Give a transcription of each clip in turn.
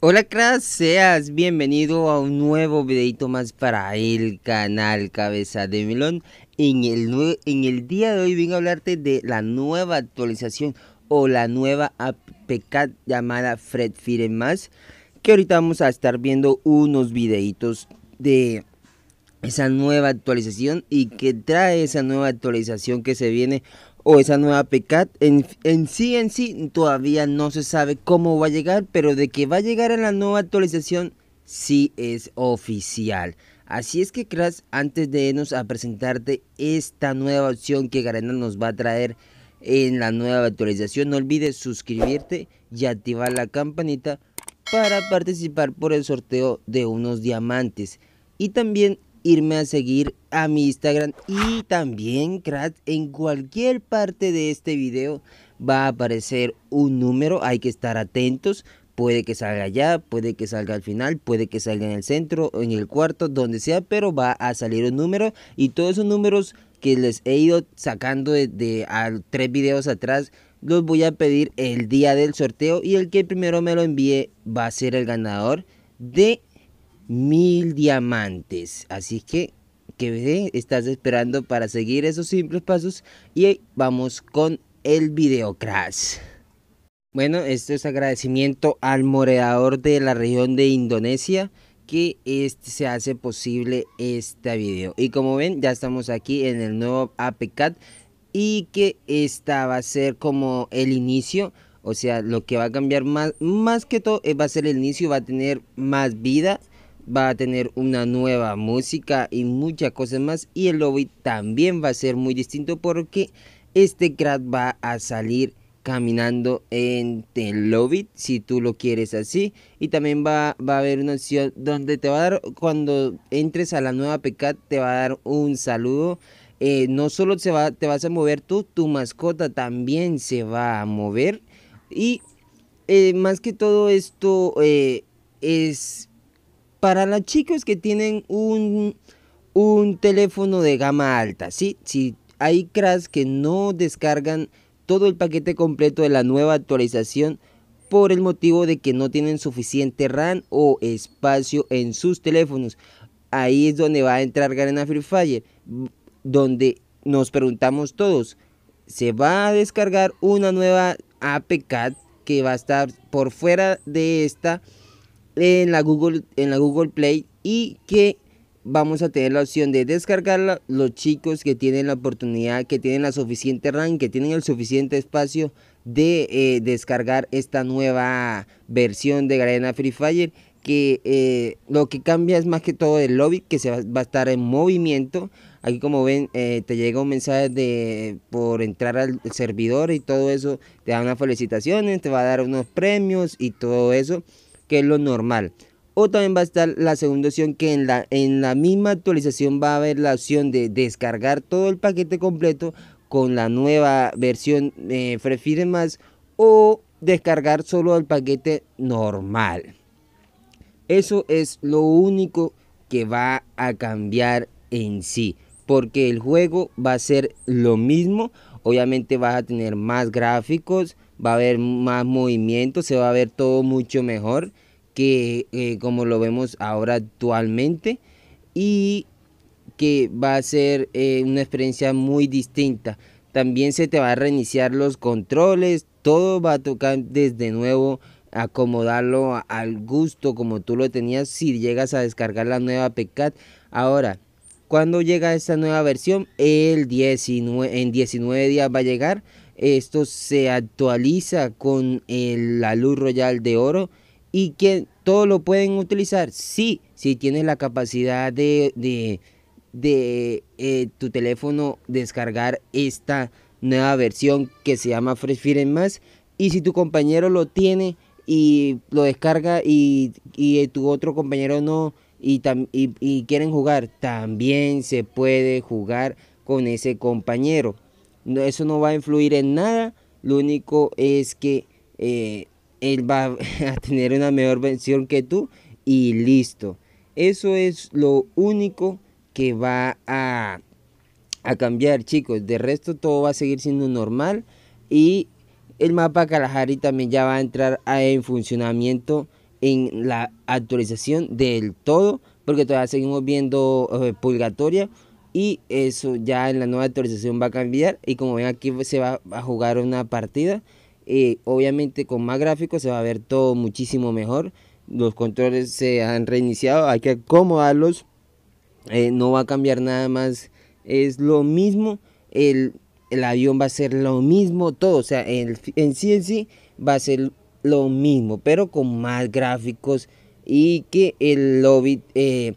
Hola Crash, seas bienvenido a un nuevo videito más para el canal Cabeza de Melón. En el, en el día de hoy vengo a hablarte de la nueva actualización o la nueva APK llamada Fred Fire Más, que ahorita vamos a estar viendo unos videitos de esa nueva actualización y que trae esa nueva actualización que se viene o esa nueva PCAT en, en, sí en sí todavía no se sabe cómo va a llegar pero de que va a llegar a la nueva actualización sí es oficial así es que Crash antes de irnos a presentarte esta nueva opción que Garena nos va a traer en la nueva actualización no olvides suscribirte y activar la campanita para participar por el sorteo de unos diamantes y también irme a seguir a mi Instagram y también, crack en cualquier parte de este video va a aparecer un número, hay que estar atentos. Puede que salga allá, puede que salga al final, puede que salga en el centro, en el cuarto, donde sea, pero va a salir un número y todos esos números que les he ido sacando de, tres videos atrás, los voy a pedir el día del sorteo y el que primero me lo envíe va a ser el ganador de mil diamantes. Así que, que estás esperando para seguir esos simples pasos? Y vamos con el video crash. Bueno, esto es agradecimiento al morador de la región de Indonesia que este se hace posible este video. Y como ven, ya estamos aquí en el nuevo APCAT y que esta va a ser como el inicio. O sea, lo que va a cambiar más, más que todo eh, va a ser el inicio, va a tener más vida va a tener una nueva música y muchas cosas más. Y el lobby también va a ser muy distinto porque este crack va a salir caminando en el lobby si tú lo quieres así y también va, va a haber una opción donde te va a dar cuando entres a la nueva PK te va a dar un saludo eh, no solo se va, te vas a mover tú tu mascota también se va a mover y eh, más que todo esto eh, es para las chicas que tienen un, un teléfono de gama alta, ¿sí? Si hay cracks que no descargan todo el paquete completo de la nueva actualización por el motivo de que no tienen suficiente RAM o espacio en sus teléfonos. Ahí es donde va a entrar Garena Free Fire, donde nos preguntamos todos, ¿se va a descargar una nueva APK que va a estar por fuera de esta? en la Google, en la Google Play y que vamos a tener la opción de descargarla los chicos que tienen la oportunidad, que tienen la suficiente RAM, que tienen el suficiente espacio de eh, descargar esta nueva versión de Garena Free Fire que eh, lo que cambia es más que todo el lobby que se va, a estar en movimiento aquí como ven eh, te llega un mensaje de por entrar al servidor y todo eso te da unas felicitaciones te va a dar unos premios y todo eso que es lo normal. O también va a estar la segunda opción que en la, en la misma actualización va a haber la opción de descargar todo el paquete completo con la nueva versión eh, Free más o descargar solo el paquete normal. Eso es lo único que va a cambiar en sí, porque el juego va a ser lo mismo. Obviamente vas a tener más gráficos, va a haber más movimiento, se va a ver todo mucho mejor que eh, como lo vemos ahora actualmente y que va a ser eh, una experiencia muy distinta. También se te va a reiniciar los controles, todo va a tocar desde nuevo, acomodarlo al gusto como tú lo tenías si llegas a descargar la nueva PECAT. Ahora, cuando llega esta nueva versión? El 19, en 19 días va a llegar esto se actualiza con la luz royal de oro y que todo lo pueden utilizar. Sí, si tienes la capacidad de, de, eh, tu teléfono descargar esta nueva versión que se llama Fresh Fire más. Y si tu compañero lo tiene y lo descarga y, eh, tu otro compañero no y quieren jugar, también se puede jugar con ese compañero eso no va a influir en nada, lo único es que eh, él va a tener una mejor versión que tú y listo. Eso es lo único que va a, a cambiar, chicos. De resto, todo va a seguir siendo normal y el mapa Kalahari también ya va a entrar en funcionamiento en la actualización del todo, porque todavía seguimos viendo eh, Purgatoria, y eso ya en la nueva actualización va a cambiar y como ven aquí se va a jugar una partida eh, obviamente con más gráficos se va a ver todo muchísimo mejor los controles se han reiniciado hay que acomodarlos eh, no va a cambiar nada más es lo mismo el, el avión va a ser lo mismo todo o sea el, en sí en sí va a ser lo mismo pero con más gráficos y que el lobby eh,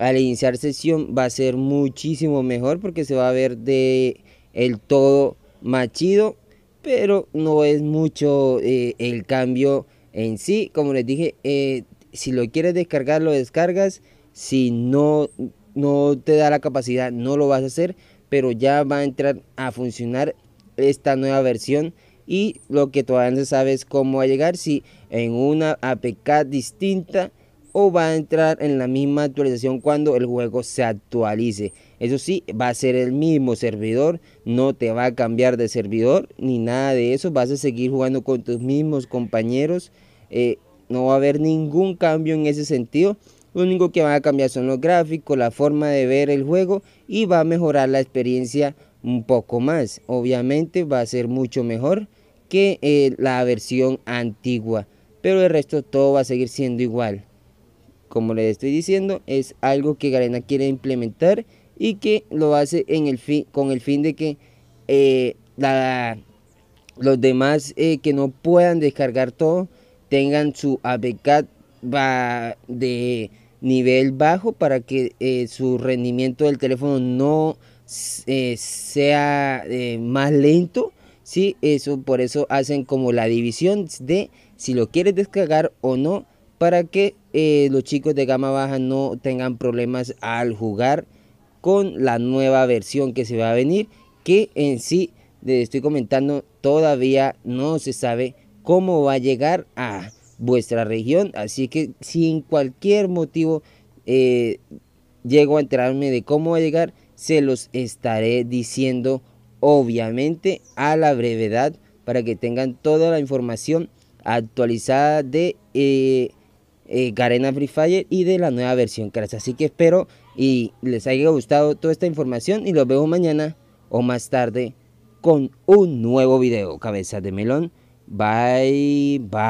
al iniciar sesión va a ser muchísimo mejor porque se va a ver de el todo más chido, pero no es mucho eh, el cambio en sí. Como les dije, eh, si lo quieres descargar, lo descargas. Si no, no te da la capacidad, no lo vas a hacer, pero ya va a entrar a funcionar esta nueva versión. Y lo que todavía no sabes cómo va a llegar, si en una APK distinta o va a entrar en la misma actualización cuando el juego se actualice. Eso sí, va a ser el mismo servidor, no te va a cambiar de servidor ni nada de eso, vas a seguir jugando con tus mismos compañeros, eh, no va a haber ningún cambio en ese sentido. Lo único que va a cambiar son los gráficos, la forma de ver el juego y va a mejorar la experiencia un poco más. Obviamente va a ser mucho mejor que eh, la versión antigua, pero el resto todo va a seguir siendo igual como les estoy diciendo, es algo que Garena quiere implementar y que lo hace con el fin de que eh, los demás eh, que no puedan descargar todo tengan su APK de nivel bajo para que eh, su rendimiento del teléfono no sea más lento. Sí, eso por eso hacen como la división de si lo quieres descargar o no para que eh, los chicos de gama baja no tengan problemas al jugar con la nueva versión que se va a venir, que en sí, les estoy comentando, todavía no se sabe cómo va a llegar a vuestra región. Así que sin cualquier motivo eh, llego a enterarme de cómo va a llegar, se los estaré diciendo obviamente a la brevedad para que tengan toda la información actualizada de eh, eh, Garena Free Fire y de la nueva versión Crash. Así que espero y les haya gustado toda esta información y los veo mañana o más tarde con un nuevo video. Cabeza de melón. Bye, bye.